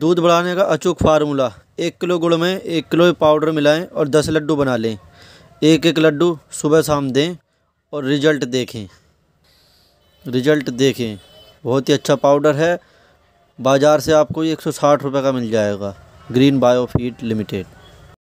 दूध बढ़ाने का अचूक फार्मूला एक किलो गुड़ में एक किलो पाउडर मिलाएं और दस लड्डू बना लें एक एक लड्डू सुबह शाम दें और रिजल्ट देखें रिजल्ट देखें बहुत ही अच्छा पाउडर है बाज़ार से आपको एक सौ साठ रुपये का मिल जाएगा ग्रीन बायोफीट लिमिटेड